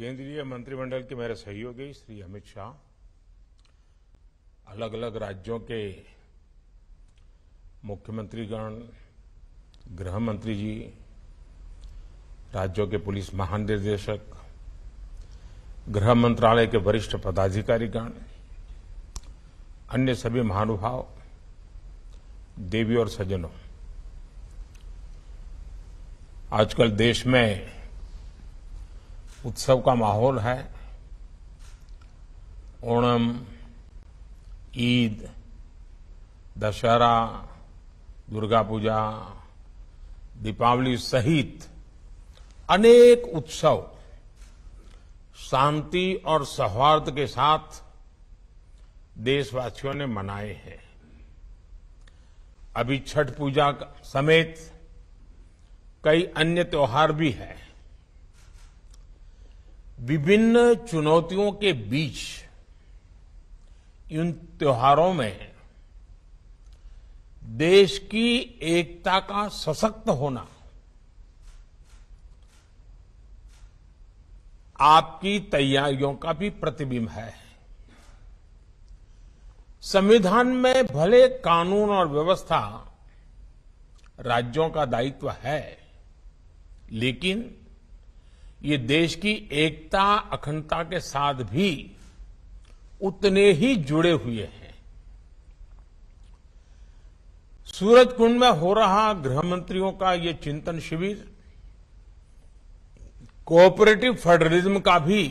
केंद्रीय मंत्रिमंडल के मेरे सहयोगी श्री अमित शाह अलग अलग राज्यों के मुख्यमंत्रीगण गृह मंत्री जी राज्यों के पुलिस महानिदेशक गृह मंत्रालय के वरिष्ठ पदाधिकारीगण अन्य सभी महानुभाव देवी और सज्जनों आजकल देश में उत्सव का माहौल है ओणम ईद दशहरा दुर्गा पूजा दीपावली सहित अनेक उत्सव शांति और सौहार्द के साथ देशवासियों ने मनाए हैं अभी छठ पूजा समेत कई अन्य त्योहार भी हैं विभिन्न चुनौतियों के बीच इन त्योहारों में देश की एकता का सशक्त होना आपकी तैयारियों का भी प्रतिबिंब है संविधान में भले कानून और व्यवस्था राज्यों का दायित्व है लेकिन ये देश की एकता अखंडता के साथ भी उतने ही जुड़े हुए हैं सूरज कुंड में हो रहा गृह मंत्रियों का ये चिंतन शिविर कोऑपरेटिव फेडरलिज्म का भी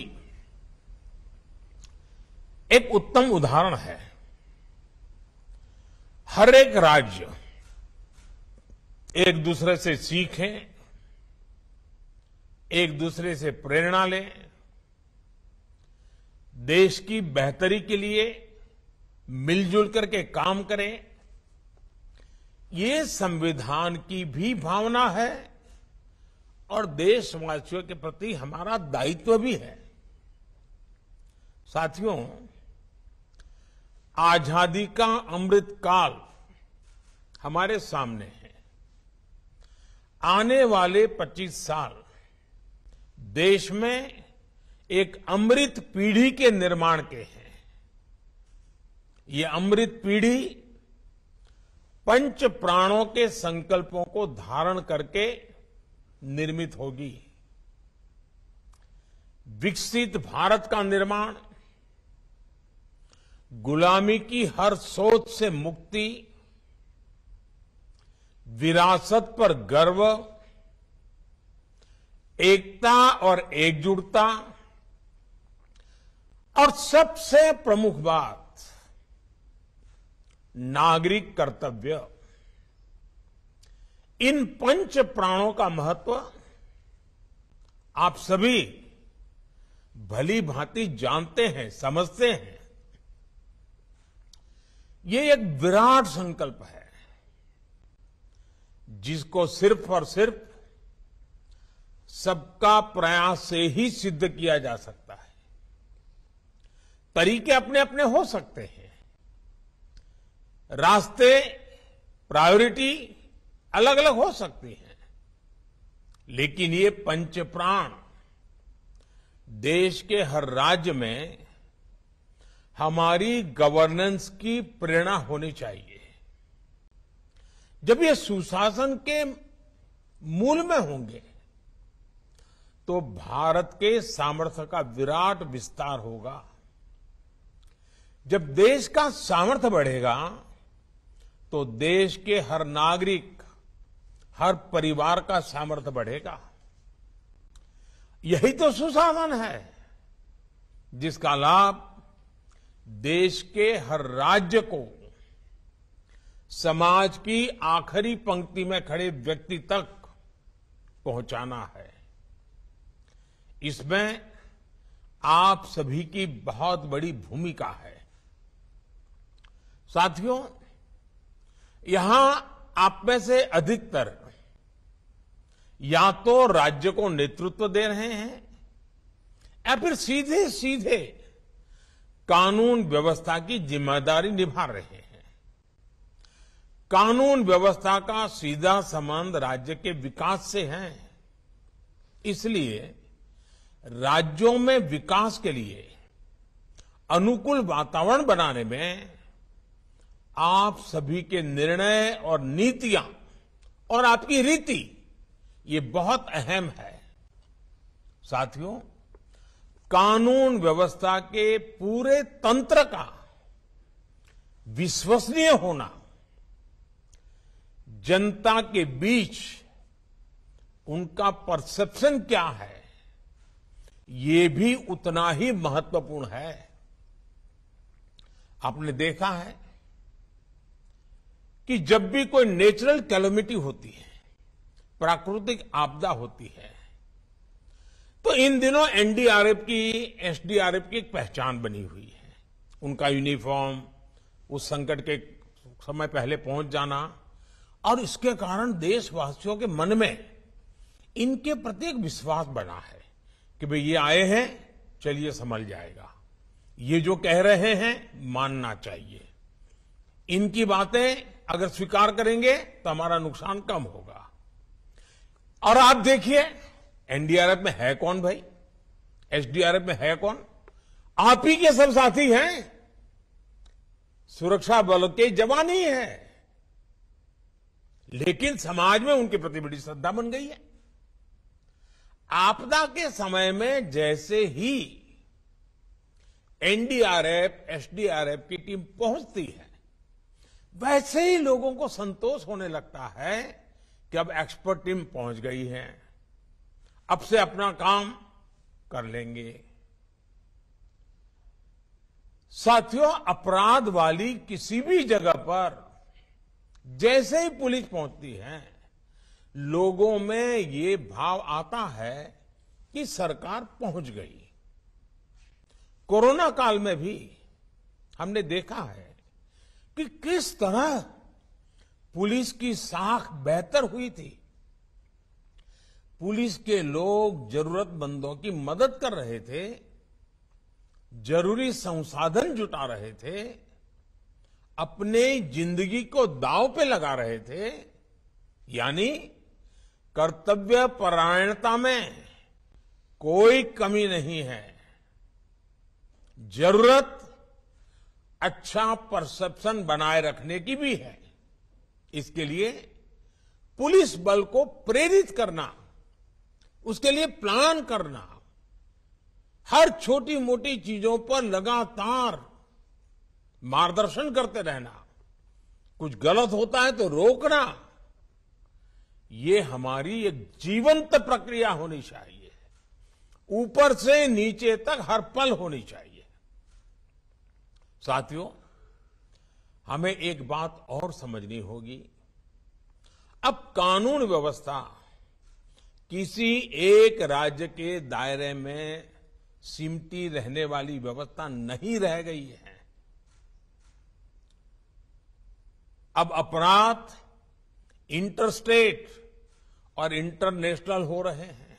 एक उत्तम उदाहरण है हर एक राज्य एक दूसरे से सीखें एक दूसरे से प्रेरणा लें देश की बेहतरी के लिए मिलजुल करके काम करें ये संविधान की भी भावना है और देशवासियों के प्रति हमारा दायित्व भी है साथियों आजादी का अमृत काल हमारे सामने है आने वाले 25 साल देश में एक अमृत पीढ़ी के निर्माण के हैं ये अमृत पीढ़ी पंच प्राणों के संकल्पों को धारण करके निर्मित होगी विकसित भारत का निर्माण गुलामी की हर सोच से मुक्ति विरासत पर गर्व एकता और एकजुटता और सबसे प्रमुख बात नागरिक कर्तव्य इन पंच प्राणों का महत्व आप सभी भली भांति जानते हैं समझते हैं ये एक विराट संकल्प है जिसको सिर्फ और सिर्फ सबका प्रयास से ही सिद्ध किया जा सकता है तरीके अपने अपने हो सकते हैं रास्ते प्रायोरिटी अलग अलग हो सकती है लेकिन ये पंच प्राण देश के हर राज्य में हमारी गवर्नेंस की प्रेरणा होनी चाहिए जब ये सुशासन के मूल में होंगे तो भारत के सामर्थ्य का विराट विस्तार होगा जब देश का सामर्थ्य बढ़ेगा तो देश के हर नागरिक हर परिवार का सामर्थ्य बढ़ेगा यही तो सुसाधन है जिसका लाभ देश के हर राज्य को समाज की आखिरी पंक्ति में खड़े व्यक्ति तक पहुंचाना है इसमें आप सभी की बहुत बड़ी भूमिका है साथियों यहां आप में से अधिकतर या तो राज्य को नेतृत्व दे रहे हैं या फिर सीधे सीधे कानून व्यवस्था की जिम्मेदारी निभा रहे हैं कानून व्यवस्था का सीधा संबंध राज्य के विकास से है इसलिए राज्यों में विकास के लिए अनुकूल वातावरण बनाने में आप सभी के निर्णय और नीतियां और आपकी रीति ये बहुत अहम है साथियों कानून व्यवस्था के पूरे तंत्र का विश्वसनीय होना जनता के बीच उनका परसेप्शन क्या है ये भी उतना ही महत्वपूर्ण है आपने देखा है कि जब भी कोई नेचुरल कैलोमिटी होती है प्राकृतिक आपदा होती है तो इन दिनों एनडीआरएफ की एसडीआरएफ की एक पहचान बनी हुई है उनका यूनिफॉर्म उस संकट के समय पहले पहुंच जाना और इसके कारण देशवासियों के मन में इनके प्रति एक विश्वास बना है कि भाई ये आए हैं चलिए संभल जाएगा ये जो कह रहे हैं मानना चाहिए इनकी बातें अगर स्वीकार करेंगे तो हमारा नुकसान कम होगा और आप देखिए एनडीआरएफ में है कौन भाई एसडीआरएफ में है कौन आप ही के सब साथी हैं सुरक्षा बलों के जवान ही है लेकिन समाज में उनके प्रति बड़ी श्रद्धा बन गई है आपदा के समय में जैसे ही एनडीआरएफ एसडीआरएफ की टीम पहुंचती है वैसे ही लोगों को संतोष होने लगता है कि अब एक्सपर्ट टीम पहुंच गई है अब से अपना काम कर लेंगे साथियों अपराध वाली किसी भी जगह पर जैसे ही पुलिस पहुंचती है लोगों में ये भाव आता है कि सरकार पहुंच गई कोरोना काल में भी हमने देखा है कि किस तरह पुलिस की साख बेहतर हुई थी पुलिस के लोग जरूरतमंदों की मदद कर रहे थे जरूरी संसाधन जुटा रहे थे अपने जिंदगी को दाव पे लगा रहे थे यानी कर्तव्य परायणता में कोई कमी नहीं है जरूरत अच्छा परसेप्शन बनाए रखने की भी है इसके लिए पुलिस बल को प्रेरित करना उसके लिए प्लान करना हर छोटी मोटी चीजों पर लगातार मार्गदर्शन करते रहना कुछ गलत होता है तो रोकना ये हमारी एक जीवंत प्रक्रिया होनी चाहिए ऊपर से नीचे तक हर पल होनी चाहिए साथियों हमें एक बात और समझनी होगी अब कानून व्यवस्था किसी एक राज्य के दायरे में सिमटी रहने वाली व्यवस्था नहीं रह गई है अब अपराध इंटरस्टेट और इंटरनेशनल हो रहे हैं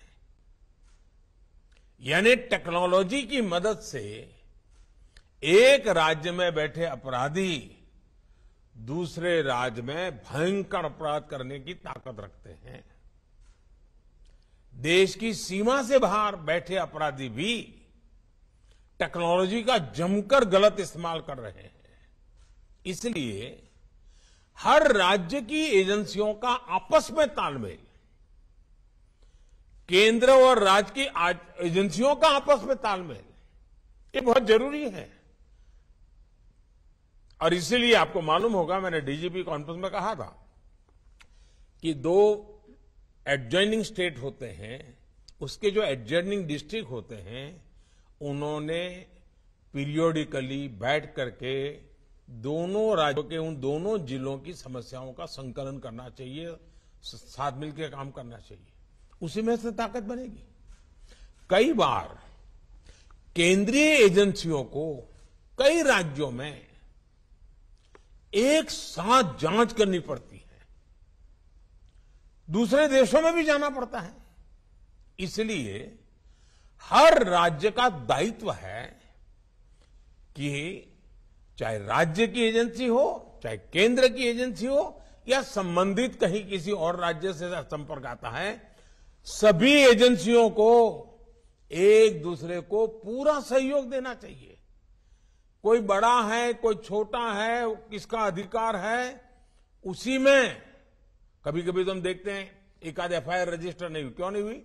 यानी टेक्नोलॉजी की मदद से एक राज्य में बैठे अपराधी दूसरे राज्य में भयंकर अपराध करने की ताकत रखते हैं देश की सीमा से बाहर बैठे अपराधी भी टेक्नोलॉजी का जमकर गलत इस्तेमाल कर रहे हैं इसलिए हर राज्य की एजेंसियों का आपस में तालमेल केंद्र और राज्य की एजेंसियों का आपस में तालमेल ये बहुत जरूरी है और इसीलिए आपको मालूम होगा मैंने डीजीपी कॉन्फ्रेंस में कहा था कि दो एडजॉइनिंग स्टेट होते हैं उसके जो एडजॉइनिंग डिस्ट्रिक्ट होते हैं उन्होंने पीरियोडिकली बैठ करके दोनों राज्यों के उन दोनों जिलों की समस्याओं का संकलन करना चाहिए साथ मिलकर काम करना चाहिए उसी में से ताकत बनेगी कई बार केंद्रीय एजेंसियों को कई राज्यों में एक साथ जांच करनी पड़ती है दूसरे देशों में भी जाना पड़ता है इसलिए हर राज्य का दायित्व है कि चाहे राज्य की एजेंसी हो चाहे केंद्र की एजेंसी हो या संबंधित कहीं किसी और राज्य से संपर्क आता है सभी एजेंसियों को एक दूसरे को पूरा सहयोग देना चाहिए कोई बड़ा है कोई छोटा है किसका अधिकार है उसी में कभी कभी तो हम देखते हैं एक आध एफ रजिस्टर नहीं हुई क्यों नहीं हुई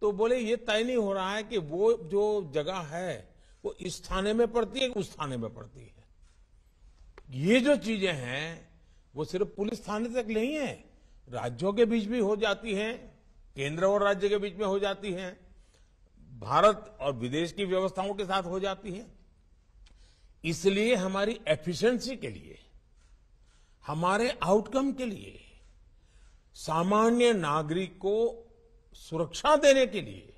तो बोले ये तय नहीं हो रहा है कि वो जो जगह है वो इस थाने में पड़ती है उस थाने में पड़ती है ये जो चीजें हैं वो सिर्फ पुलिस थाने तक नहीं है राज्यों के बीच भी हो जाती है केंद्र और राज्य के बीच में हो जाती हैं भारत और विदेश की व्यवस्थाओं के साथ हो जाती है इसलिए हमारी एफिशिएंसी के लिए हमारे आउटकम के लिए सामान्य नागरिक को सुरक्षा देने के लिए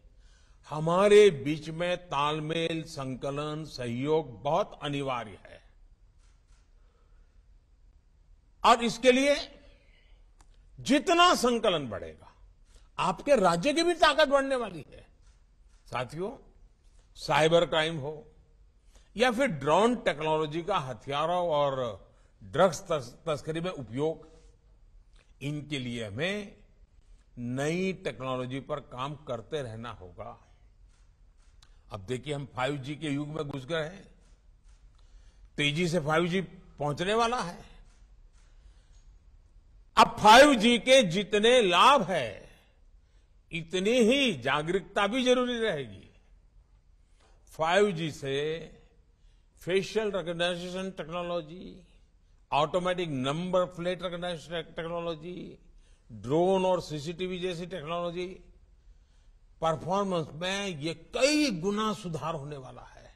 हमारे बीच में तालमेल संकलन सहयोग बहुत अनिवार्य है और इसके लिए जितना संकलन बढ़ेगा आपके राज्य की भी ताकत बढ़ने वाली है साथियों साइबर क्राइम हो या फिर ड्रोन टेक्नोलॉजी का हथियारों और ड्रग्स तस्करी में उपयोग इनके लिए हमें नई टेक्नोलॉजी पर काम करते रहना होगा अब देखिए हम 5G के युग में घुस गए हैं तेजी से 5G पहुंचने वाला है अब फाइव जी के जितने लाभ है इतनी ही जागरूकता भी जरूरी रहेगी फाइव जी से facial recognition technology automatic number plate recognition technology drone और सीसीटीवी जैसी टेक्नोलॉजी परफॉर्मेंस में ये कई गुना सुधार होने वाला है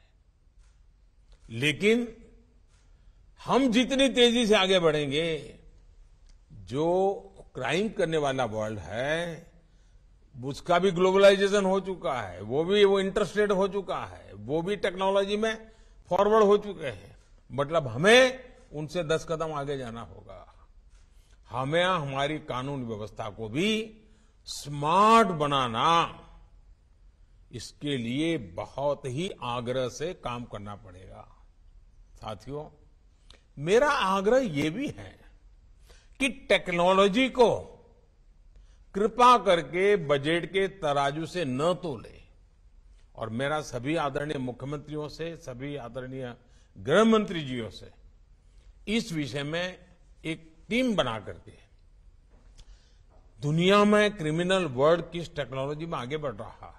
लेकिन हम जितनी तेजी से आगे बढ़ेंगे जो क्राइम करने वाला वर्ल्ड है उसका भी ग्लोबलाइजेशन हो चुका है वो भी वो इंटरेस्टेड हो चुका है वो भी टेक्नोलॉजी में फॉरवर्ड हो चुके हैं मतलब हमें उनसे दस कदम आगे जाना होगा हमें हमारी कानून व्यवस्था को भी स्मार्ट बनाना इसके लिए बहुत ही आग्रह से काम करना पड़ेगा साथियों मेरा आग्रह ये भी है कि टेक्नोलॉजी को कृपा करके बजट के तराजू से न तोले और मेरा सभी आदरणीय मुख्यमंत्रियों से सभी आदरणीय गृहमंत्री जीओ से इस विषय में एक टीम बना करके दुनिया में क्रिमिनल वर्ल्ड किस टेक्नोलॉजी में आगे बढ़ रहा है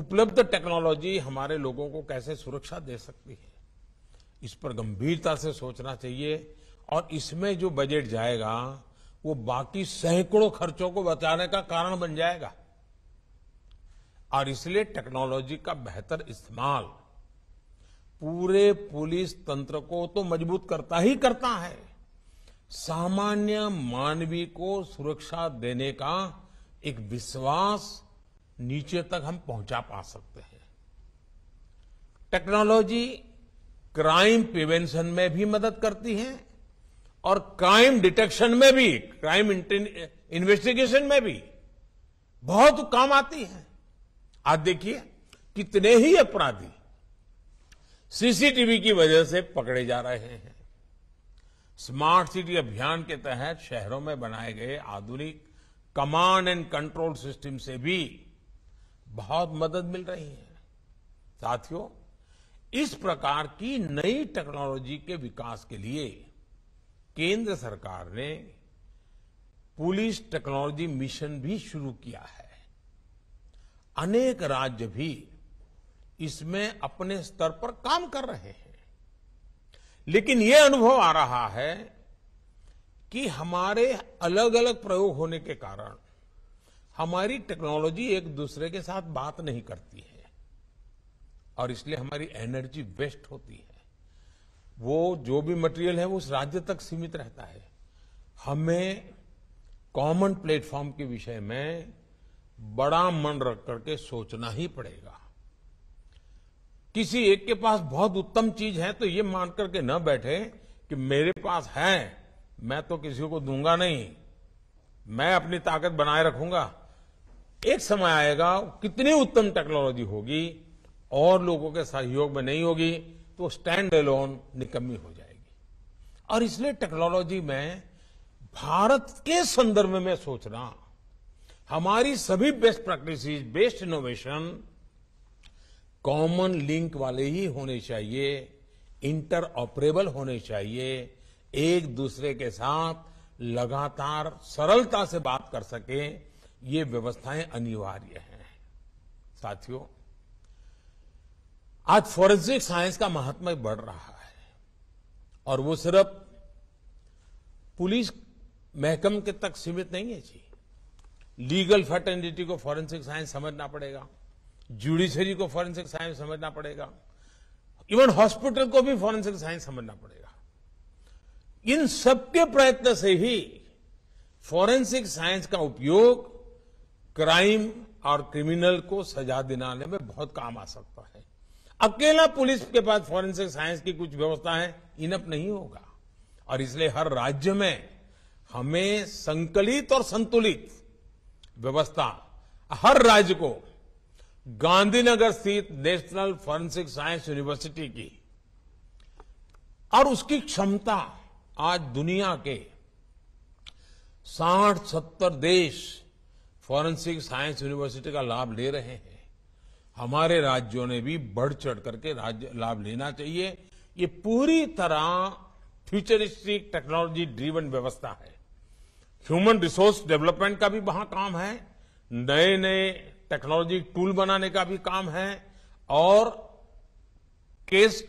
उपलब्ध टेक्नोलॉजी हमारे लोगों को कैसे सुरक्षा दे सकती है इस पर गंभीरता से सोचना चाहिए और इसमें जो बजट जाएगा वो बाकी सैकड़ों खर्चों को बचाने का कारण बन जाएगा और इसलिए टेक्नोलॉजी का बेहतर इस्तेमाल पूरे पुलिस तंत्र को तो मजबूत करता ही करता है सामान्य मानवी को सुरक्षा देने का एक विश्वास नीचे तक हम पहुंचा पा सकते हैं टेक्नोलॉजी क्राइम प्रिवेंशन में भी मदद करती है और क्राइम डिटेक्शन में भी क्राइम इन्वेस्टिगेशन में भी बहुत काम आती है आज देखिए कितने ही अपराधी सीसीटीवी की वजह से पकड़े जा रहे हैं स्मार्ट सिटी अभियान के तहत शहरों में बनाए गए आधुनिक कमांड एंड कंट्रोल सिस्टम से भी बहुत मदद मिल रही है साथियों इस प्रकार की नई टेक्नोलॉजी के विकास के लिए केंद्र सरकार ने पुलिस टेक्नोलॉजी मिशन भी शुरू किया है अनेक राज्य भी इसमें अपने स्तर पर काम कर रहे हैं लेकिन यह अनुभव आ रहा है कि हमारे अलग अलग प्रयोग होने के कारण हमारी टेक्नोलॉजी एक दूसरे के साथ बात नहीं करती है और इसलिए हमारी एनर्जी वेस्ट होती है वो जो भी मटेरियल है वो उस राज्य तक सीमित रहता है हमें कॉमन प्लेटफॉर्म के विषय में बड़ा मन रख करके सोचना ही पड़ेगा किसी एक के पास बहुत उत्तम चीज है तो ये मान करके न बैठे कि मेरे पास है मैं तो किसी को दूंगा नहीं मैं अपनी ताकत बनाए रखूंगा एक समय आएगा कितनी उत्तम टेक्नोलॉजी होगी और लोगों के सहयोग में नहीं होगी तो स्टैंड एलोन निकम्मी हो जाएगी और इसलिए टेक्नोलॉजी में भारत के संदर्भ में सोचना हमारी सभी best practice best innovation common link वाले ही होने चाहिए इंटर ऑपरेबल होने चाहिए एक दूसरे के साथ लगातार सरलता से बात कर सके ये व्यवस्थाएं अनिवार्य हैं साथियों आज फॉरेंसिक साइंस का महात्मा बढ़ रहा है और वो सिर्फ पुलिस महकम के तक सीमित नहीं है जी लीगल फर्टर्निटी को फॉरेंसिक साइंस समझना पड़ेगा जुडिशरी को फॉरेंसिक साइंस समझना पड़ेगा इवन हॉस्पिटल को भी फॉरेंसिक साइंस समझना पड़ेगा इन सबके प्रयत्न से ही फॉरेंसिक साइंस का उपयोग क्राइम और क्रिमिनल को सजा दिलाने में बहुत काम आ सकता है अकेला पुलिस के पास फॉरेंसिक साइंस की कुछ व्यवस्था है इनप नहीं होगा और इसलिए हर राज्य में हमें संकलित और संतुलित व्यवस्था हर राज्य को गांधीनगर स्थित नेशनल फॉरेंसिक साइंस यूनिवर्सिटी की और उसकी क्षमता आज दुनिया के साठ सत्तर देश फॉरेंसिक साइंस यूनिवर्सिटी का लाभ ले रहे हैं हमारे राज्यों ने भी बढ़ चढ़ करके राज्य लाभ लेना चाहिए ये पूरी तरह फ्यूचरिस्टिक टेक्नोलॉजी ड्रीवन व्यवस्था है ह्यूमन रिसोर्स डेवलपमेंट का भी वहां काम है नए नए टेक्नोलॉजी टूल बनाने का भी काम है और केस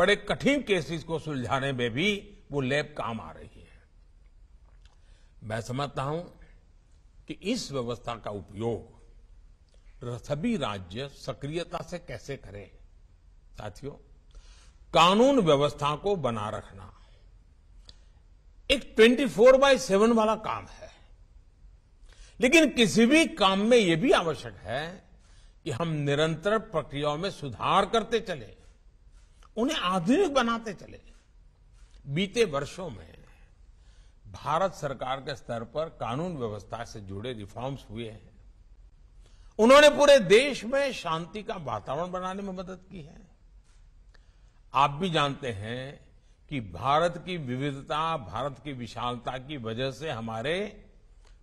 बड़े कठिन केसेस को सुलझाने में भी वो लैब काम आ रही है मैं समझता हूं कि इस व्यवस्था का उपयोग सभी राज्य सक्रियता से कैसे करें साथियों कानून व्यवस्था को बना रखना एक 24 फोर बाय सेवन वाला काम है लेकिन किसी भी काम में यह भी आवश्यक है कि हम निरंतर प्रक्रियाओं में सुधार करते चले उन्हें आधुनिक बनाते चले बीते वर्षों में भारत सरकार के स्तर पर कानून व्यवस्था से जुड़े रिफॉर्म्स हुए हैं उन्होंने पूरे देश में शांति का वातावरण बनाने में मदद की है आप भी जानते हैं कि भारत की विविधता भारत की विशालता की वजह से हमारे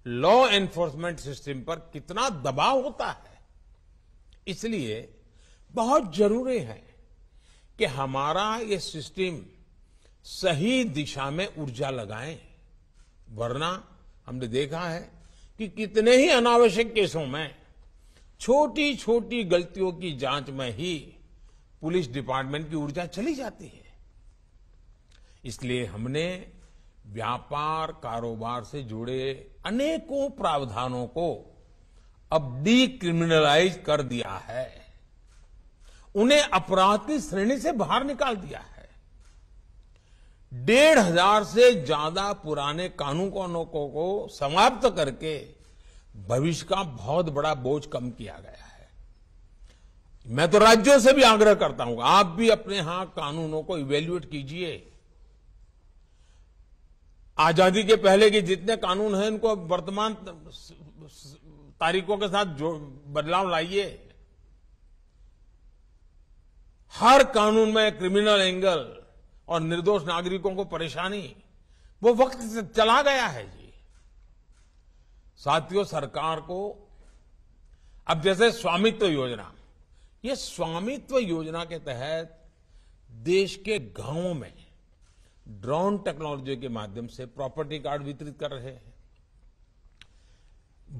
लॉ एन्फोर्समेंट सिस्टम पर कितना दबाव होता है इसलिए बहुत जरूरी है कि हमारा ये सिस्टम सही दिशा में ऊर्जा लगाए वरना हमने देखा है कि कितने ही अनावश्यक केसों में छोटी छोटी गलतियों की जांच में ही पुलिस डिपार्टमेंट की ऊर्जा चली जाती है इसलिए हमने व्यापार कारोबार से जुड़े अनेकों प्रावधानों को अब डीक्रिमिनलाइज कर दिया है उन्हें अपराध की श्रेणी से बाहर निकाल दिया है डेढ़ हजार से ज्यादा पुराने कानूनों को समाप्त करके भविष्य का बहुत बड़ा बोझ कम किया गया है मैं तो राज्यों से भी आग्रह करता हूं आप भी अपने यहां कानूनों को इवेल्युएट कीजिए आजादी के पहले के जितने कानून हैं इनको वर्तमान तारीखों के साथ जो बदलाव लाइए हर कानून में क्रिमिनल एंगल और निर्दोष नागरिकों को परेशानी वो वक्त से चला गया है जी साथियों सरकार को अब जैसे स्वामित्व योजना ये स्वामित्व योजना के तहत देश के गांवों में ड्रोन टेक्नोलॉजी के माध्यम से प्रॉपर्टी कार्ड वितरित कर रहे हैं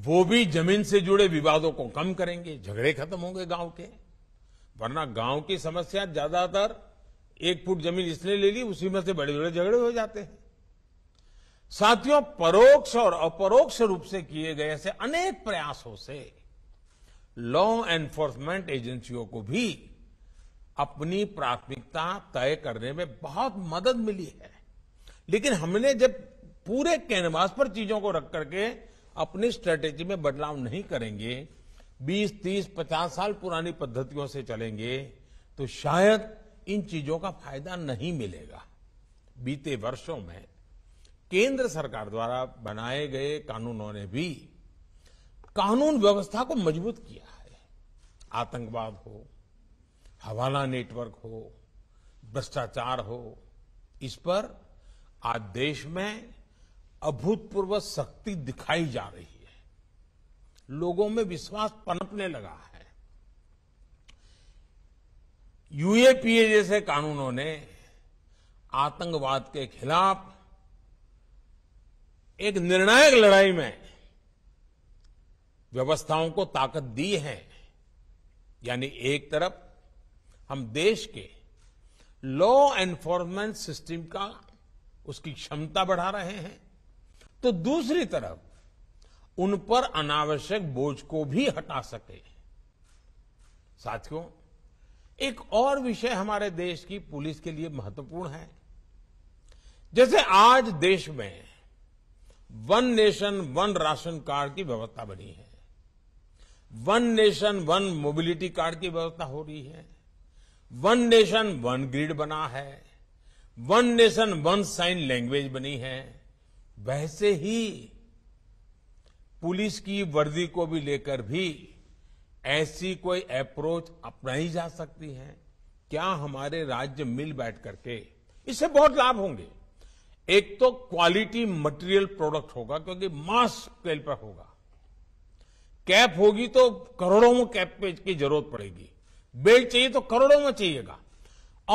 वो भी जमीन से जुड़े विवादों को कम करेंगे झगड़े खत्म होंगे गांव के वरना गांव की समस्या ज्यादातर एक फुट जमीन इसलिए ले ली उसी में से बड़े बड़े झगड़े हो जाते हैं साथियों परोक्ष और अपरोक्ष रूप से किए गए ऐसे अनेक प्रयासों से लॉ एन्फोर्समेंट एजेंसियों को भी अपनी प्राथमिकता तय करने में बहुत मदद मिली है लेकिन हमने जब पूरे कैनवास पर चीजों को रख करके अपनी स्ट्रेटेजी में बदलाव नहीं करेंगे 20, 30, 50 साल पुरानी पद्धतियों से चलेंगे तो शायद इन चीजों का फायदा नहीं मिलेगा बीते वर्षों में केंद्र सरकार द्वारा बनाए गए कानूनों ने भी कानून व्यवस्था को मजबूत किया है आतंकवाद हो हवाला नेटवर्क हो भ्रष्टाचार हो इस पर आज देश में अभूतपूर्व शक्ति दिखाई जा रही है लोगों में विश्वास पनपने लगा है यूएपीए जैसे कानूनों ने आतंकवाद के खिलाफ एक निर्णायक लड़ाई में व्यवस्थाओं को ताकत दी है यानी एक तरफ हम देश के लॉ एनफोर्समेंट सिस्टम का उसकी क्षमता बढ़ा रहे हैं तो दूसरी तरफ उन पर अनावश्यक बोझ को भी हटा सके साथियों एक और विषय हमारे देश की पुलिस के लिए महत्वपूर्ण है जैसे आज देश में one nation one ration card की व्यवस्था बनी है one nation one mobility card की व्यवस्था हो रही है वन नेशन वन ग्रिड बना है one nation one sign language बनी है वैसे ही पुलिस की वर्दी को भी लेकर भी ऐसी कोई अप्रोच अपनाई जा सकती है क्या हमारे राज्य मिल बैठ करके इससे बहुत लाभ होंगे एक तो क्वालिटी मटेरियल प्रोडक्ट होगा क्योंकि मास स्केल पर होगा कैप होगी तो करोड़ों में कैप की जरूरत पड़ेगी बेल्ट चाहिए तो करोड़ों में चाहिएगा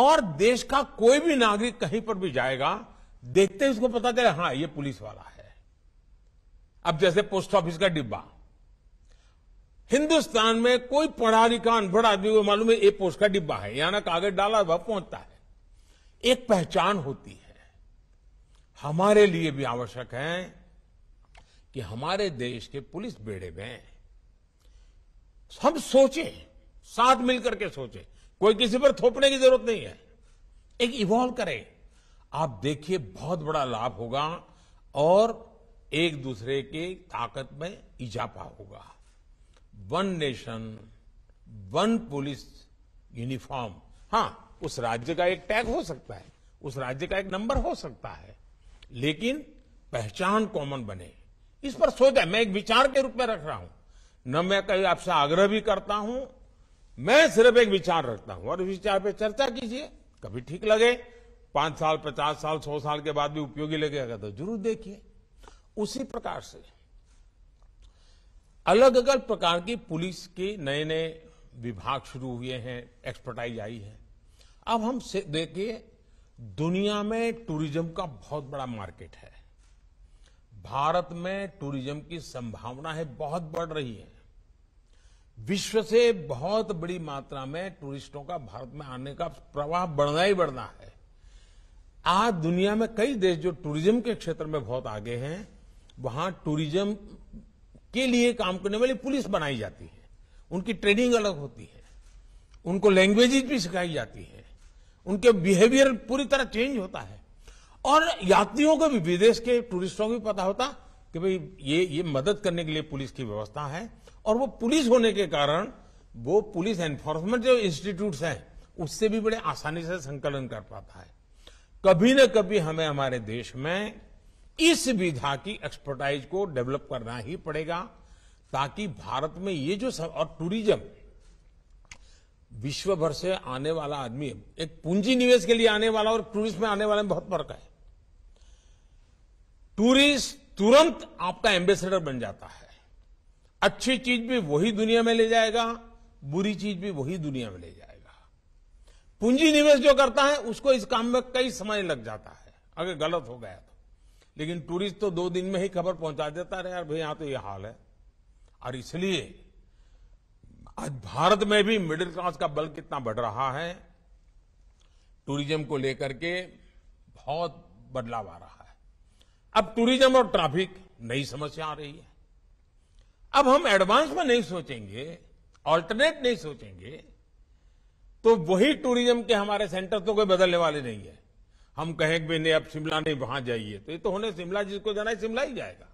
और देश का कोई भी नागरिक कहीं पर भी जाएगा देखते ही उसको पता चले हाँ ये पुलिस वाला है अब जैसे पोस्ट ऑफिस का डिब्बा हिंदुस्तान में कोई पढ़ा लिखा अनपढ़ आदमी को मालूम है ये पोस्ट का डिब्बा है यहां ना कागज डाला वह पहुंचता है एक पहचान होती है हमारे लिए भी आवश्यक है कि हमारे देश के पुलिस बेड़े में हम सोचें साथ मिलकर के सोचें कोई किसी पर थोपने की जरूरत नहीं है एक इवॉल्व करें आप देखिए बहुत बड़ा लाभ होगा और एक दूसरे के ताकत में इजाफा होगा one nation one police uniform हाँ उस राज्य का एक टैग हो सकता है उस राज्य का एक नंबर हो सकता है लेकिन पहचान कॉमन बने इस पर सोच है मैं एक विचार के रूप में रख रहा हूं न मैं कहीं आपसे आग्रह भी करता हूं मैं सिर्फ एक विचार रखता हूं और इस विचार पर चर्चा कीजिए कभी ठीक लगे पांच साल पचास साल सौ साल के बाद भी उपयोगी लगेगा तो जरूर देखिए उसी प्रकार से अलग अलग प्रकार की पुलिस के नए नए विभाग शुरू हुए हैं एक्सपर्टाइज आई है अब हम देखिए दुनिया में टूरिज्म का बहुत बड़ा मार्केट है भारत में टूरिज्म की संभावना है बहुत बढ़ रही है विश्व से बहुत बड़ी मात्रा में टूरिस्टों का भारत में आने का प्रवाह बढ़ना ही बढ़ना है आज दुनिया में कई देश जो टूरिज्म के क्षेत्र में बहुत आगे हैं वहां टूरिज्म के लिए काम करने वाली पुलिस बनाई जाती है उनकी ट्रेनिंग अलग होती है उनको लैंग्वेजेज भी सिखाई जाती है उनके बिहेवियर पूरी तरह चेंज होता है और यात्रियों को भी विदेश के टूरिस्टों को भी पता होता कि भाई ये ये मदद करने के लिए पुलिस की व्यवस्था है और वो पुलिस होने के कारण वो पुलिस एनफोर्समेंट जो इंस्टीट्यूट हैं उससे भी बड़े आसानी से संकलन कर पाता है कभी न कभी हमें हमारे देश में इस विधा की एक्सपर्टाइज को डेवलप करना ही पड़ेगा ताकि भारत में ये जो सब और टूरिज्म विश्व भर से आने वाला आदमी एक पूंजी निवेश के लिए आने वाला और टूरिस्ट में आने वाले में बहुत फर्क है टूरिस्ट तुरंत आपका एम्बेसडर बन जाता है अच्छी चीज भी वही दुनिया में ले जाएगा बुरी चीज भी वही दुनिया में ले जाएगा पूंजी निवेश जो करता है उसको इस काम में कई समय लग जाता है अगर गलत हो गया तो लेकिन टूरिस्ट तो दो दिन में ही खबर पहुंचा देता रहे यार भाई यहां तो ये हाल है और इसलिए आज भारत में भी मिडिल क्लास का बल कितना बढ़ रहा है टूरिज्म को लेकर के बहुत बदलाव आ रहा है अब टूरिज्म और ट्रैफिक नई समस्या आ रही है अब हम एडवांस में नहीं सोचेंगे ऑल्टरनेट नहीं सोचेंगे तो वही टूरिज्म के हमारे सेंटर तो कोई बदलने वाले नहीं है हम कहेंगे भी नहीं अब शिमला नहीं वहां जाइए तो ये तो होने शिमला जिसको जाना है शिमला ही जाएगा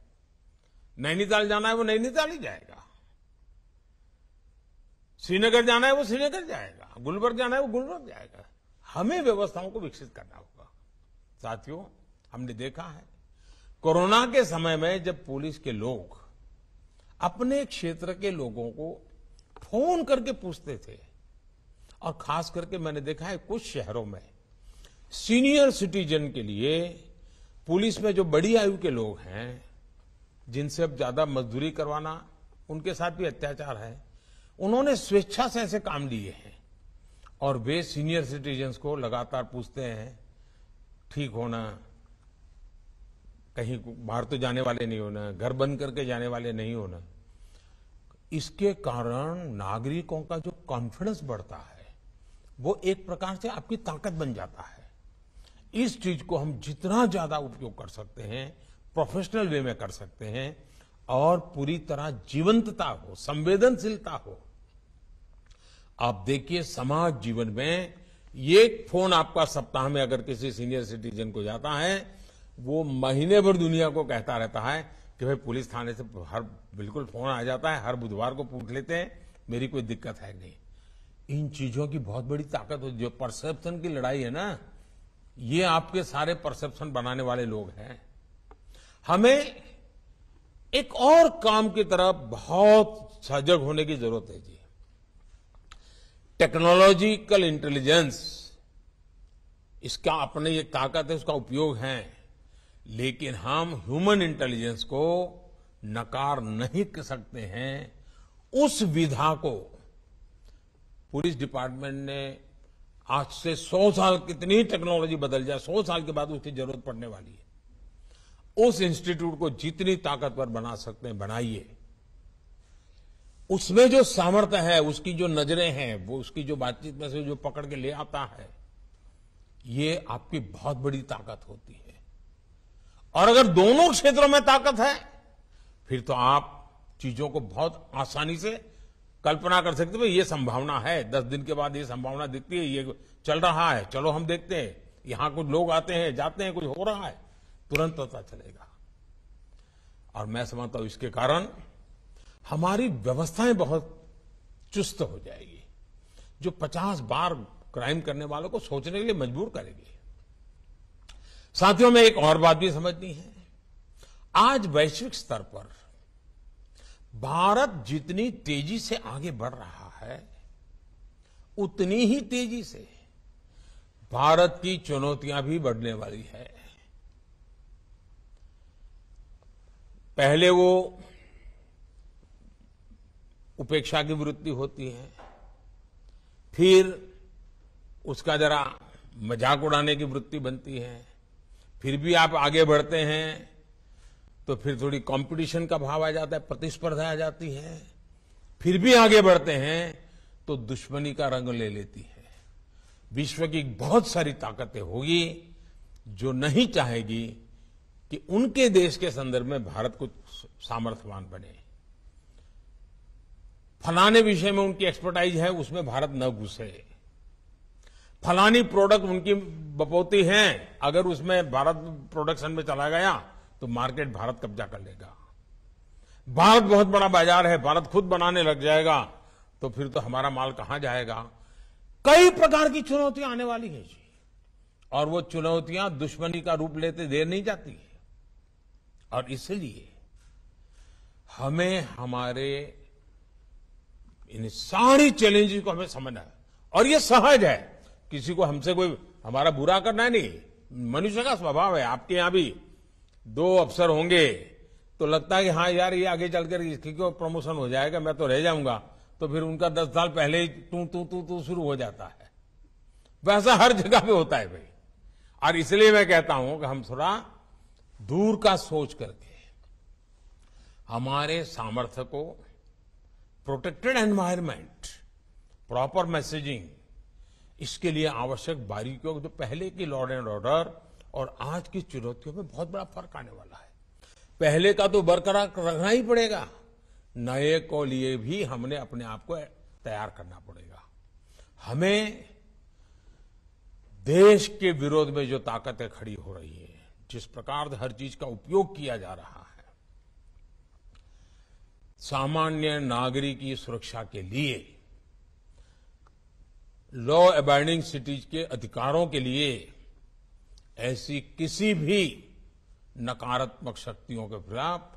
नैनीताल जाना है वो नैनीताल ही जाएगा श्रीनगर जाना है वो श्रीनगर जाएगा गुलबर्ग जाना है वो गुलबर्ग जाएगा हमें व्यवस्थाओं को विकसित करना होगा साथियों हमने देखा है कोरोना के समय में जब पुलिस के लोग अपने क्षेत्र के लोगों को फोन करके पूछते थे और खास करके मैंने देखा है कुछ शहरों में सीनियर सिटीजन के लिए पुलिस में जो बड़ी आयु के लोग हैं जिनसे अब ज्यादा मजदूरी करवाना उनके साथ भी अत्याचार है उन्होंने स्वेच्छा से ऐसे काम लिए हैं और वे सीनियर सिटीजन्स को लगातार पूछते हैं ठीक होना कहीं बाहर तो जाने वाले नहीं होना घर बंद करके जाने वाले नहीं होना इसके कारण नागरिकों का जो कॉन्फिडेंस बढ़ता है वो एक प्रकार से आपकी ताकत बन जाता है इस चीज को हम जितना ज्यादा उपयोग कर सकते हैं प्रोफेशनल वे में कर सकते हैं और पूरी तरह जीवंतता हो संवेदनशीलता हो आप देखिए समाज जीवन में एक फोन आपका सप्ताह में अगर किसी सीनियर सिटीजन को जाता है वो महीने भर दुनिया को कहता रहता है कि भाई पुलिस थाने से हर बिल्कुल फोन आ जाता है हर बुधवार को पूछ लेते हैं मेरी कोई दिक्कत है नहीं इन चीजों की बहुत बड़ी ताकत होती जो परसेप्शन की लड़ाई है ना ये आपके सारे परसेप्शन बनाने वाले लोग हैं हमें एक और काम की तरफ बहुत सजग होने की जरूरत है जी टेक्नोलॉजिकल इंटेलिजेंस इसका अपने ये ताकत है उसका उपयोग है लेकिन हम ह्यूमन इंटेलिजेंस को नकार नहीं कर सकते हैं उस विधा को पुलिस डिपार्टमेंट ने आज से 100 साल कितनी टेक्नोलॉजी बदल जाए 100 साल के बाद उसकी जरूरत पड़ने वाली है उस इंस्टीट्यूट को जितनी ताकतवर बना सकते हैं बनाइए उसमें जो सामर्थ्य है उसकी जो नजरें हैं वो उसकी जो बातचीत में से जो पकड़ के ले आता है ये आपकी बहुत बड़ी ताकत होती है और अगर दोनों क्षेत्रों में ताकत है फिर तो आप चीजों को बहुत आसानी से कल्पना कर सकते भाई ये संभावना है दस दिन के बाद ये संभावना दिखती है ये चल रहा है चलो हम देखते हैं यहां कुछ लोग आते हैं जाते हैं कुछ हो रहा है तुरंत पता चलेगा और मैं समझता हूं इसके कारण हमारी व्यवस्थाएं बहुत चुस्त हो जाएगी जो पचास बार क्राइम करने वालों को सोचने के लिए मजबूर करेगी साथियों में एक और बात भी समझनी है आज वैश्विक स्तर पर भारत जितनी तेजी से आगे बढ़ रहा है उतनी ही तेजी से भारत की चुनौतियां भी बढ़ने वाली है पहले वो उपेक्षा की वृत्ति होती है फिर उसका जरा मजाक उड़ाने की वृत्ति बनती है फिर भी आप आगे बढ़ते हैं तो फिर थोड़ी कंपटीशन का भाव आ जाता है प्रतिस्पर्धा आ जाती है फिर भी आगे बढ़ते हैं तो दुश्मनी का रंग ले लेती है विश्व की बहुत सारी ताकतें होगी जो नहीं चाहेगी कि उनके देश के संदर्भ में भारत कुछ सामर्थ्यवान बने फलाने विषय में उनकी एक्सपर्टाइज है उसमें भारत न घुसे फलानी प्रोडक्ट उनकी बपोती है अगर उसमें भारत प्रोडक्शन में चला गया तो मार्केट भारत कब्जा कर लेगा भारत बहुत बड़ा बाजार है भारत खुद बनाने लग जाएगा तो फिर तो हमारा माल कहां जाएगा कई प्रकार की चुनौतियां आने वाली है जी और वो चुनौतियां दुश्मनी का रूप लेते देर नहीं जाती है और इसलिए हमें हमारे इन सारी चैलेंजेस को हमें समझना है और ये सहज है किसी को हमसे कोई हमारा बुरा करना नहीं मनुष्य का स्वभाव है आपके यहां भी दो अफसर होंगे तो लगता है कि हाँ यार ये आगे चलकर इसकी क्यों प्रमोशन हो जाएगा मैं तो रह जाऊंगा तो फिर उनका दस साल पहले ही तू तू तू तू शुरू हो जाता है वैसा हर जगह पे होता है भाई और इसलिए मैं कहता हूं कि हम थोड़ा दूर का सोच करके हमारे सामर्थ्य को प्रोटेक्टेड एनवायरमेंट प्रॉपर मैसेजिंग इसके लिए आवश्यक बारीकियों तो पहले की लॉर्ड एंड ऑर्डर और आज की चुनौतियों में बहुत बड़ा फर्क आने वाला है पहले का तो बरकरार रखना ही पड़ेगा नए को लिए भी हमने अपने आप को तैयार करना पड़ेगा हमें देश के विरोध में जो ताकतें खड़ी हो रही है जिस प्रकार हर चीज का उपयोग किया जा रहा है सामान्य नागरिक की सुरक्षा के लिए लॉ अबाइडिंग सिटीज के अधिकारों के लिए ऐसी किसी भी नकारात्मक शक्तियों के खिलाफ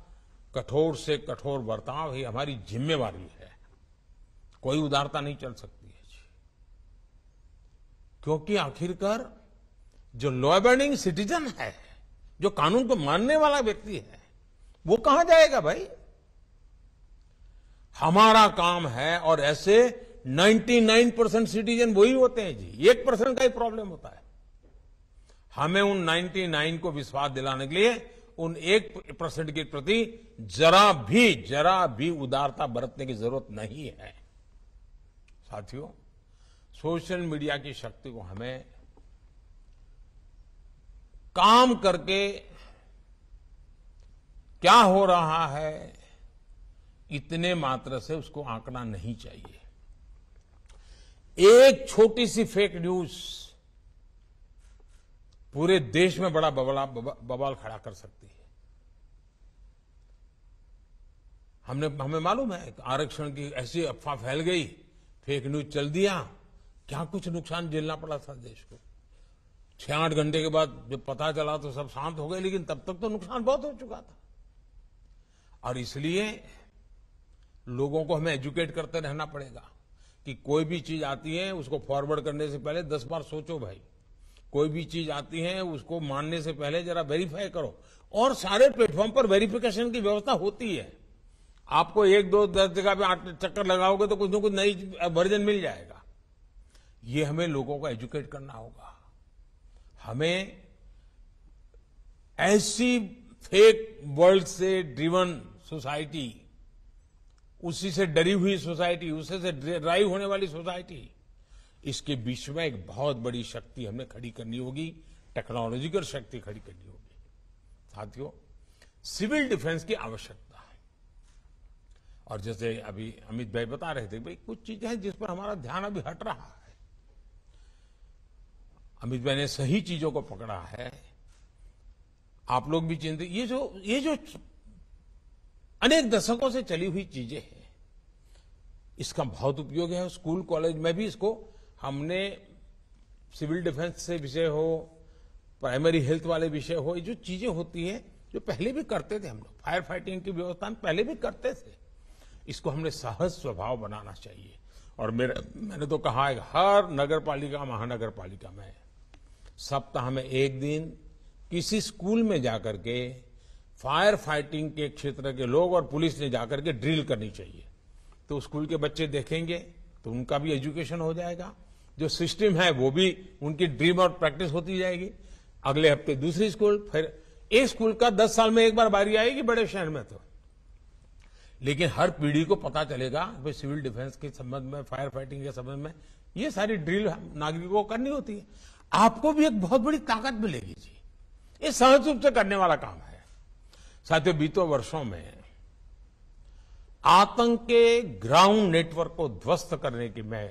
कठोर से कठोर बर्ताव ही हमारी जिम्मेवारी है कोई उदारता नहीं चल सकती है क्योंकि आखिरकार जो लॉ अबाइडिंग सिटीजन है जो कानून को मानने वाला व्यक्ति है वो कहां जाएगा भाई हमारा काम है और ऐसे 99 परसेंट सिटीजन वही होते हैं जी एक परसेंट का ही प्रॉब्लम होता है हमें उन 99 को विश्वास दिलाने के लिए उन एक परसेंट के प्रति जरा भी जरा भी उदारता बरतने की जरूरत नहीं है साथियों सोशल मीडिया की शक्ति को हमें काम करके क्या हो रहा है इतने मात्र से उसको आंकना नहीं चाहिए एक छोटी सी फेक न्यूज पूरे देश में बड़ा बबला बवाल खड़ा कर सकती है हमने हमें मालूम है आरक्षण की ऐसी अफवाह फैल गई फेक न्यूज चल दिया क्या कुछ नुकसान झेलना पड़ा था देश को छह आठ घंटे के बाद जब पता चला तो सब शांत हो गए लेकिन तब तक तो नुकसान बहुत हो चुका था और इसलिए लोगों को हमें एजुकेट करते रहना पड़ेगा कि कोई भी चीज आती है उसको फॉरवर्ड करने से पहले दस बार सोचो भाई कोई भी चीज आती है उसको मानने से पहले जरा वेरीफाई करो और सारे प्लेटफॉर्म पर वेरिफिकेशन की व्यवस्था होती है आपको एक दो दस जगह पे आठ चक्कर लगाओगे तो कुछ ना कुछ नई वर्जन मिल जाएगा ये हमें लोगों को एजुकेट करना होगा हमें ऐसी फेक वर्ल्ड से ड्रिवन सोसाइटी उसी से डरी हुई सोसाइटी उसी से ड्राइव होने वाली सोसाइटी इसके बीच में एक बहुत बड़ी शक्ति हमें खड़ी करनी होगी टेक्नोलॉजिकल शक्ति खड़ी करनी होगी साथियों सिविल डिफेंस की आवश्यकता है और जैसे अभी अमित भाई बता रहे थे भाई कुछ चीजें हैं जिस पर हमारा ध्यान अभी हट रहा है अमित भाई ने सही चीजों को पकड़ा है आप लोग भी चिंतित ये जो ये जो अनेक दशकों से चली हुई चीजें हैं इसका बहुत उपयोग है स्कूल कॉलेज में भी इसको हमने सिविल डिफेंस से विषय हो प्राइमरी हेल्थ वाले विषय हो ये जो चीजें होती हैं जो पहले भी करते थे हम लोग फायर फाइटिंग की व्यवस्था हम पहले भी करते थे इसको हमने सहज स्वभाव बनाना चाहिए और मेरे मैंने तो कहा है हर नगर पालिका महानगर पालिका में सप्ताह में एक दिन किसी स्कूल में जाकर के फायर फाइटिंग के क्षेत्र के लोग और पुलिस ने जाकर के ड्रिल करनी चाहिए तो स्कूल के बच्चे देखेंगे तो उनका भी एजुकेशन हो जाएगा जो सिस्टम है वो भी उनकी ड्रीम और प्रैक्टिस होती जाएगी अगले हफ्ते दूसरी स्कूल फिर एक स्कूल का दस साल में एक बार बारी आएगी बड़े शहर में तो लेकिन हर पीढ़ी को पता चलेगा भाई सिविल डिफेंस के संबंध में फायर फाइटिंग के संबंध में ये सारी ड्रिल नागरिकों को करनी होती है आपको भी एक बहुत बड़ी ताकत मिलेगी जी ये सहज रूप से करने वाला काम है साथियों बीतों वर्षों में आतंक के ग्राउंड नेटवर्क को ध्वस्त करने की मैं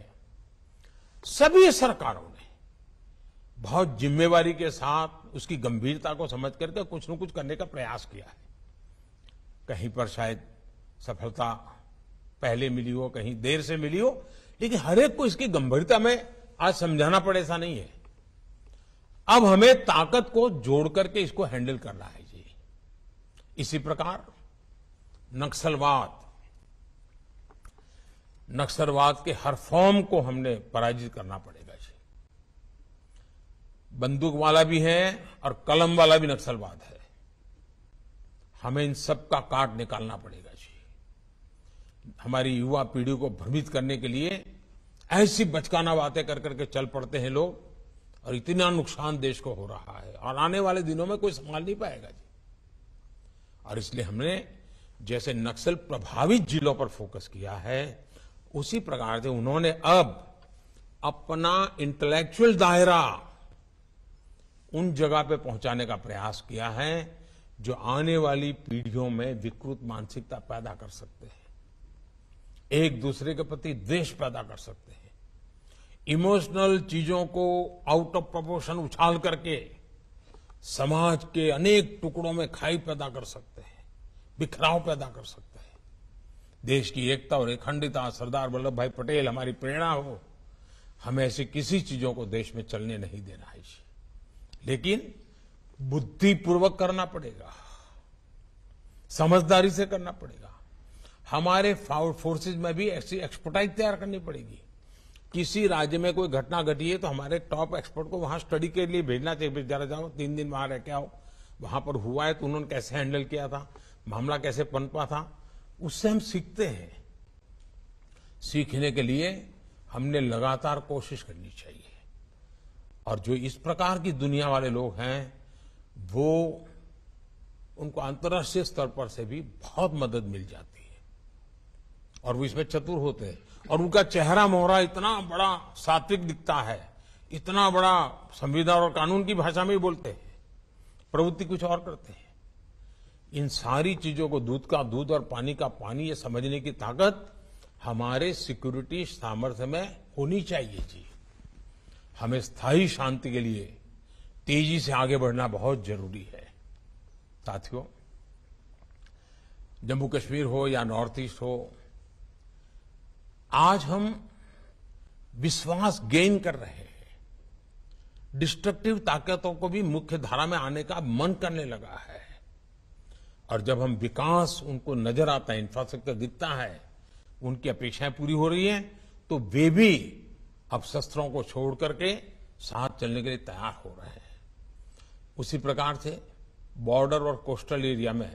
सभी सरकारों ने बहुत जिम्मेवारी के साथ उसकी गंभीरता को समझ करके कुछ न कुछ करने का प्रयास किया है कहीं पर शायद सफलता पहले मिली हो कहीं देर से मिली हो लेकिन हर एक को इसकी गंभीरता में आज समझाना पड़े ऐसा नहीं है अब हमें ताकत को जोड़ करके इसको हैंडल करना है इसी प्रकार नक्सलवाद नक्सलवाद के हर फॉर्म को हमने पराजित करना पड़ेगा जी बंदूक वाला भी है और कलम वाला भी नक्सलवाद है हमें इन सब का काट निकालना पड़ेगा जी हमारी युवा पीढ़ी को भ्रमित करने के लिए ऐसी बचकाना बातें कर करके चल पड़ते हैं लोग और इतना नुकसान देश को हो रहा है और आने वाले दिनों में कोई संभाल नहीं पाएगा जी और इसलिए हमने जैसे नक्सल प्रभावित जिलों पर फोकस किया है उसी प्रकार से उन्होंने अब अपना इंटेलेक्चुअल दायरा उन जगह पे पहुंचाने का प्रयास किया है जो आने वाली पीढ़ियों में विकृत मानसिकता पैदा कर सकते हैं एक दूसरे के प्रति द्वेष पैदा कर सकते हैं इमोशनल चीजों को आउट ऑफ प्रपोर्शन उछाल करके समाज के अनेक टुकड़ों में खाई पैदा कर सकते हैं बिखराव पैदा कर सकते हैं देश की एकता और अखंडता सरदार वल्लभ भाई पटेल हमारी प्रेरणा हो हमें ऐसी किसी चीजों को देश में चलने नहीं देना है लेकिन बुद्धिपूर्वक करना पड़ेगा समझदारी से करना पड़ेगा हमारे फोर्सेज में भी ऐसी एक्सपर्टाइज तैयार करनी पड़ेगी किसी राज्य में कोई घटना घटी है तो हमारे टॉप एक्सपर्ट को वहां स्टडी के लिए भेजना चाहिए जरा जाओ तीन दिन वहां रह के आओ वहां पर हुआ है तो उन्होंने कैसे हैंडल किया था मामला कैसे पनपा था उससे हम सीखते हैं सीखने के लिए हमने लगातार कोशिश करनी चाहिए और जो इस प्रकार की दुनिया वाले लोग हैं वो उनको अंतर्राष्ट्रीय स्तर पर से भी बहुत मदद मिल जाती है और वो इसमें चतुर होते हैं और उनका चेहरा मोहरा इतना बड़ा सात्विक दिखता है इतना बड़ा संविधान और कानून की भाषा में ही बोलते हैं प्रवृत्ति कुछ और करते हैं इन सारी चीजों को दूध का दूध और पानी का पानी ये समझने की ताकत हमारे सिक्योरिटी सामर्थ्य में होनी चाहिए जी हमें स्थायी शांति के लिए तेजी से आगे बढ़ना बहुत जरूरी है साथियों जम्मू कश्मीर हो या नॉर्थ ईस्ट हो आज हम विश्वास गेन कर रहे हैं डिस्ट्रक्टिव ताकतों को भी मुख्य धारा में आने का मन करने लगा है और जब हम विकास उनको नजर आता है इंफ्रास्ट्रक्चर दिखता है उनकी अपेक्षाएं पूरी हो रही हैं तो वे भी अब शस्त्रों को छोड़ करके साथ चलने के लिए तैयार हो रहे हैं उसी प्रकार से बॉर्डर और कोस्टल एरिया में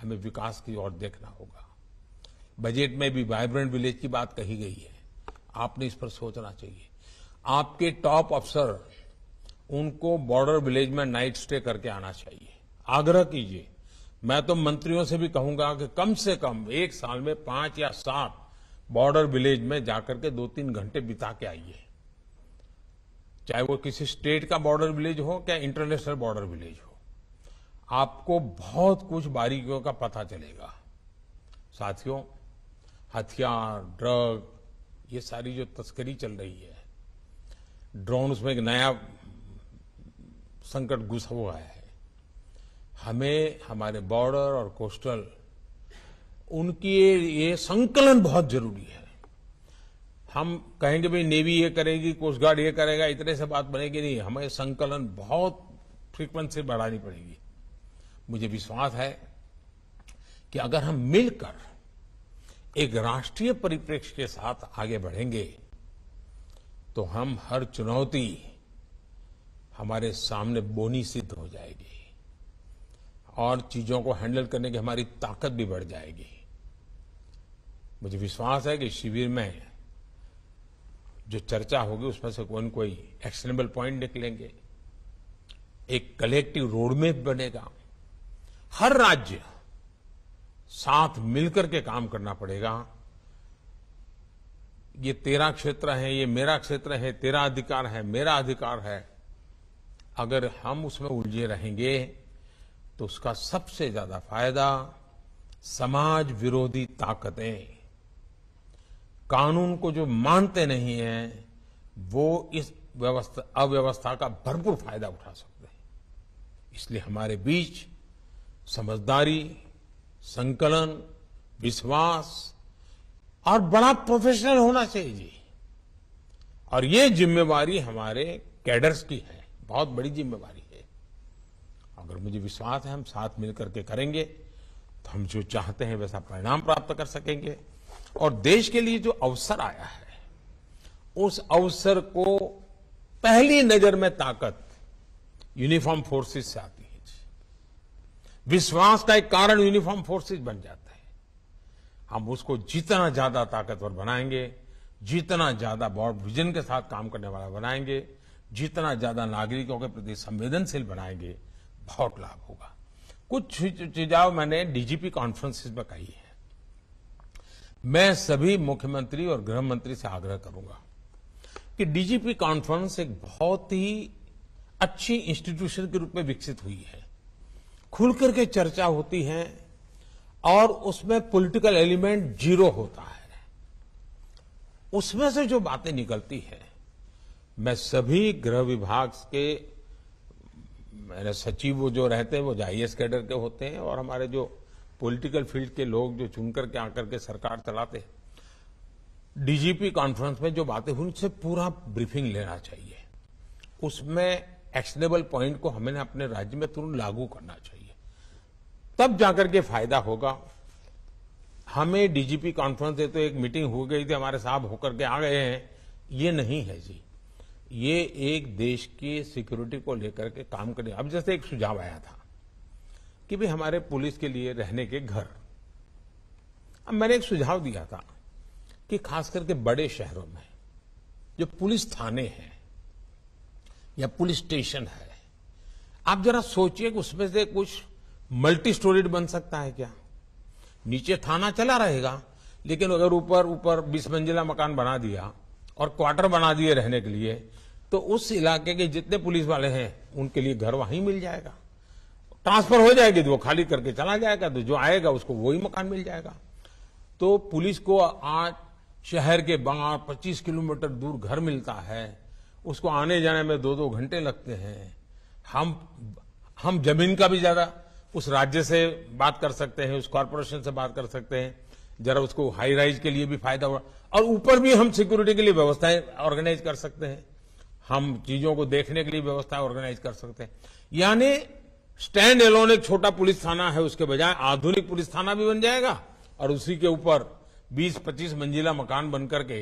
हमें विकास की ओर देखना होगा बजट में भी वाइब्रेंट विलेज की बात कही गई है आपने इस पर सोचना चाहिए आपके टॉप अफसर उनको बॉर्डर विलेज में नाइट स्टे करके आना चाहिए आग्रह कीजिए मैं तो मंत्रियों से भी कहूंगा कि कम से कम एक साल में पांच या सात बॉर्डर विलेज में जाकर के दो तीन घंटे बिता के आइए चाहे वो किसी स्टेट का बॉर्डर विलेज हो क्या इंटरनेशनल बॉर्डर विलेज हो आपको बहुत कुछ बारीकियों का पता चलेगा साथियों हथियार ड्रग ये सारी जो तस्करी चल रही है ड्रोन उसमें एक नया संकट घुसा हुआ है हमें हमारे बॉर्डर और कोस्टल उनकी ये संकलन बहुत जरूरी है हम कहेंगे भाई नेवी ये करेगी कोस्ट गार्ड ये करेगा इतने से बात बनेगी नहीं हमें संकलन बहुत फ्रीक्वेंसी बढ़ानी पड़ेगी मुझे विश्वास है कि अगर हम मिलकर एक राष्ट्रीय परिप्रेक्ष्य के साथ आगे बढ़ेंगे तो हम हर चुनौती हमारे सामने बोनी सिद्ध हो जाएगी और चीजों को हैंडल करने की हमारी ताकत भी बढ़ जाएगी मुझे विश्वास है कि शिविर में जो चर्चा होगी उसमें से कोई न कोई एक्शनेबल पॉइंट निकलेंगे एक कलेक्टिव रोडमेप बनेगा हर राज्य साथ मिलकर के काम करना पड़ेगा ये तेरा क्षेत्र है ये मेरा क्षेत्र है तेरा अधिकार है मेरा अधिकार है अगर हम उसमें उलझे रहेंगे तो उसका सबसे ज्यादा फायदा समाज विरोधी ताकतें कानून को जो मानते नहीं हैं वो इस व्यवस्था अव्यवस्था का भरपूर फायदा उठा सकते हैं इसलिए हमारे बीच समझदारी संकलन विश्वास और बड़ा प्रोफेशनल होना चाहिए जी और ये जिम्मेवारी हमारे कैडर्स की है बहुत बड़ी जिम्मेवारी अगर मुझे विश्वास है हम साथ मिलकर के करेंगे तो हम जो चाहते हैं वैसा परिणाम प्राप्त कर सकेंगे और देश के लिए जो अवसर आया है उस अवसर को पहली नजर में ताकत यूनिफॉर्म फोर्सेस से आती है विश्वास का एक कारण यूनिफॉर्म फोर्सेस बन जाता है हम उसको जितना ज्यादा ताकतवर बनाएंगे जितना ज्यादा ब्रॉड विजन के साथ काम करने वाला बनाएंगे जितना ज्यादा नागरिकों के प्रति संवेदनशील बनाएंगे बहुत लाभ होगा कुछ चीजाव मैंने डीजीपी कॉन्फ्रेंसिस में कही है मैं सभी मुख्यमंत्री और गृह मंत्री से आग्रह करूंगा कि डीजीपी कॉन्फ्रेंस एक बहुत ही अच्छी इंस्टीट्यूशन के रूप में विकसित हुई है खुल करके चर्चा होती है और उसमें पॉलिटिकल एलिमेंट जीरो होता है उसमें से जो बातें निकलती है मैं सभी गृह विभाग के मेरे सचिव वो जो रहते हैं वो आईएएस कैडर के होते हैं और हमारे जो पॉलिटिकल फील्ड के लोग जो चुन करके आकर के सरकार चलाते हैं डीजीपी कॉन्फ्रेंस में जो बातें हुई उनसे पूरा ब्रीफिंग लेना चाहिए उसमें एक्शनेबल पॉइंट को हमें अपने राज्य में तुरंत लागू करना चाहिए तब जाकर के फायदा होगा हमें डीजीपी कॉन्फ्रेंस से तो एक मीटिंग हो गई थी हमारे साहब होकर के आ गए हैं ये नहीं है जी ये एक देश की सिक्योरिटी को लेकर के काम करने अब जैसे एक सुझाव आया था कि भाई हमारे पुलिस के लिए रहने के घर अब मैंने एक सुझाव दिया था कि खास करके बड़े शहरों में जो पुलिस थाने हैं या पुलिस स्टेशन है आप जरा सोचिए कि उसमें से कुछ मल्टी स्टोरीड बन सकता है क्या नीचे थाना चला रहेगा लेकिन अगर ऊपर ऊपर बीस मंजिला मकान बना दिया और क्वार्टर बना दिए रहने के लिए तो उस इलाके के जितने पुलिस वाले हैं उनके लिए घर वहीं मिल जाएगा ट्रांसफर हो जाएगी तो वो खाली करके चला जाएगा तो जो आएगा उसको वही मकान मिल जाएगा तो पुलिस को आज शहर के बाहर 25 किलोमीटर दूर घर मिलता है उसको आने जाने में दो दो घंटे लगते हैं हम हम जमीन का भी ज़्यादा उस राज्य से बात कर सकते हैं उस कॉरपोरेशन से बात कर सकते हैं जरा उसको हाई राइज के लिए भी फायदा हुआ और ऊपर भी हम सिक्योरिटी के लिए व्यवस्थाएं ऑर्गेनाइज कर सकते हैं हम चीजों को देखने के लिए व्यवस्था ऑर्गेनाइज कर सकते हैं यानी स्टैंड एलोन एक छोटा पुलिस थाना है उसके बजाय आधुनिक पुलिस थाना भी बन जाएगा और उसी के ऊपर 20-25 मंजिला मकान बनकर के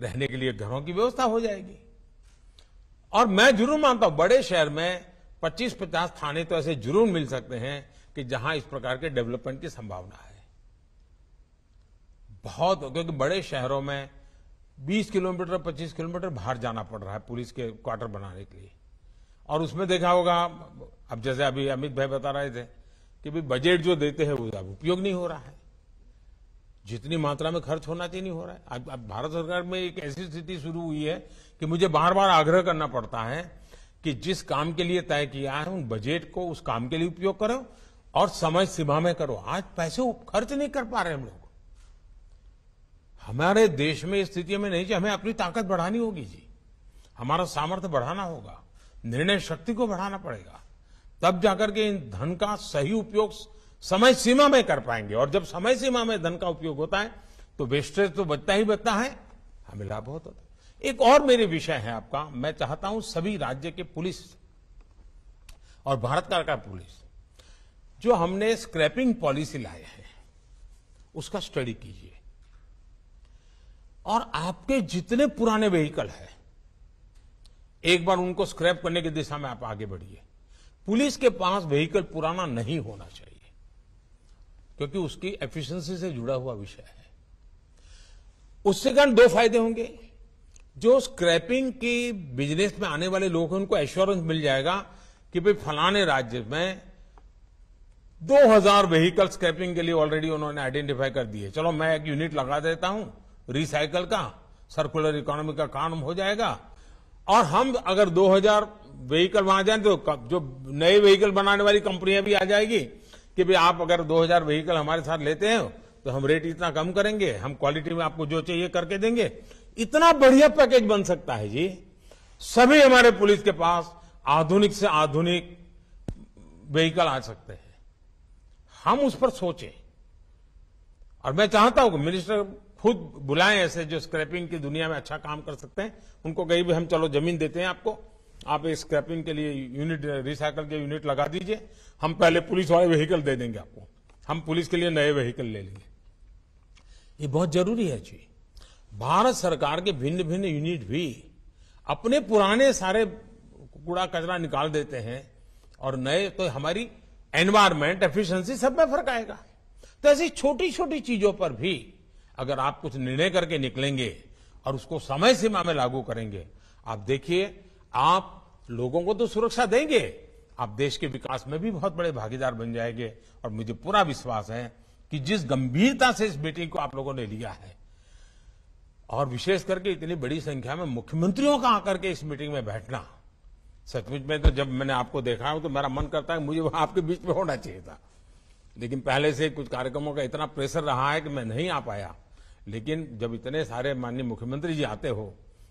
रहने के लिए घरों की व्यवस्था हो जाएगी और मैं जरूर मानता हूं बड़े शहर में 25-50 थाने तो ऐसे जरूर मिल सकते हैं कि जहां इस प्रकार के डेवलपमेंट की संभावना है बहुत क्योंकि बड़े शहरों में 20 किलोमीटर 25 किलोमीटर बाहर जाना पड़ रहा है पुलिस के क्वार्टर बनाने के लिए और उसमें देखा होगा अब जैसे अभी अमित भाई बता रहे थे कि भाई बजट जो देते हैं वो अब उपयोग नहीं हो रहा है जितनी मात्रा में खर्च होना चाहिए नहीं हो रहा है आज अब भारत सरकार में एक ऐसी स्थिति शुरू हुई है कि मुझे बार बार आग्रह करना पड़ता है कि जिस काम के लिए तय किया है उन बजट को उस काम के लिए उपयोग करो और समय सीमा में करो आज पैसे खर्च नहीं कर पा रहे हम लोग हमारे देश में स्थिति में नहीं कि हमें अपनी ताकत बढ़ानी होगी जी हमारा सामर्थ्य बढ़ाना होगा निर्णय शक्ति को बढ़ाना पड़ेगा तब जाकर के इन धन का सही उपयोग समय सीमा में कर पाएंगे और जब समय सीमा में धन का उपयोग होता है तो वेस्टेज तो बचता ही बचता है हमें हाँ, लाभ बहुत होता है एक और मेरे विषय है आपका मैं चाहता हूं सभी राज्य के पुलिस और भारत का पुलिस जो हमने स्क्रैपिंग पॉलिसी लाए हैं उसका स्टडी कीजिए और आपके जितने पुराने व्हीकल है एक बार उनको स्क्रैप करने की दिशा में आप आगे बढ़िए पुलिस के पास व्हीकल पुराना नहीं होना चाहिए क्योंकि उसकी एफिशिएंसी से जुड़ा हुआ विषय है उससे कारण दो फायदे होंगे जो स्क्रैपिंग की बिजनेस में आने वाले लोग हैं उनको एश्योरेंस मिल जाएगा कि भाई फलाने राज्य में 2000 व्हीकल स्क्रैपिंग के लिए ऑलरेडी उन्होंने आइडेंटिफाई कर दिए चलो मैं एक यूनिट लगा देता हूं रिसाइकल का सर्कुलर इकोनॉमी का काम हो जाएगा और हम अगर 2000 व्हीकल वहां जाए तो जो नए व्हीकल बनाने वाली कंपनियां भी आ जाएगी कि भाई आप अगर 2000 व्हीकल हमारे साथ लेते हैं तो हम रेट इतना कम करेंगे हम क्वालिटी में आपको जो चाहिए करके देंगे इतना बढ़िया पैकेज बन सकता है जी सभी हमारे पुलिस के पास आधुनिक से आधुनिक व्हीकल आ सकते हैं हम उस पर सोचें और मैं चाहता हूं कि मिनिस्टर खुद बुलाएं ऐसे जो स्क्रैपिंग की दुनिया में अच्छा काम कर सकते हैं उनको कहीं भी हम चलो जमीन देते हैं आपको आप इस स्क्रैपिंग के लिए यूनिट रिसाइकल के यूनिट लगा दीजिए हम पहले पुलिस वाले व्हीकल दे देंगे आपको हम पुलिस के लिए नए व्हीकल ले लेंगे ये बहुत जरूरी है जी भारत सरकार के भिन्न भिन्न यूनिट भी अपने पुराने सारे कूड़ा कचरा निकाल देते हैं और नए तो हमारी एनवायरमेंट एफिशिएंसी सब में फर्क आएगा तो ऐसी छोटी छोटी चीजों पर भी अगर आप कुछ निर्णय करके निकलेंगे और उसको समय सीमा में लागू करेंगे आप देखिए आप लोगों को तो सुरक्षा देंगे आप देश के विकास में भी बहुत बड़े भागीदार बन जाएंगे और मुझे पूरा विश्वास है कि जिस गंभीरता से इस मीटिंग को आप लोगों ने लिया है और विशेष करके इतनी बड़ी संख्या में मुख्यमंत्रियों का आकर के इस मीटिंग में बैठना सचमुच में तो जब मैंने आपको देखा हूं तो मेरा मन करता है मुझे वहां आपके बीच में होना चाहिए था लेकिन पहले से कुछ कार्यक्रमों का इतना प्रेशर रहा है कि मैं नहीं आ पाया लेकिन जब इतने सारे माननीय मुख्यमंत्री जी आते हो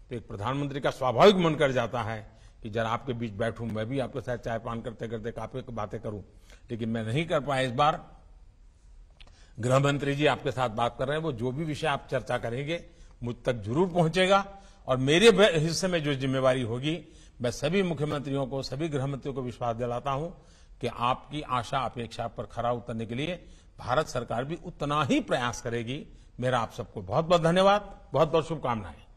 तो एक प्रधानमंत्री का स्वाभाविक मन कर जाता है कि जरा आपके बीच बैठूं मैं भी आपके साथ चाय पान करते करते काफी बातें करूं लेकिन मैं नहीं कर पाया इस बार गृह मंत्री जी आपके साथ बात कर रहे हैं वो जो भी विषय आप चर्चा करेंगे मुझ तक जरूर पहुंचेगा और मेरे हिस्से में जो जिम्मेवारी होगी मैं सभी मुख्यमंत्रियों को सभी गृहमंत्रियों को विश्वास दिलाता हूं कि आपकी आशा अपेक्षा पर खरा उतरने के लिए भारत सरकार भी उतना ही प्रयास करेगी मेरा आप सबको बहुत बहुत धन्यवाद बहुत बहुत शुभकामनाएं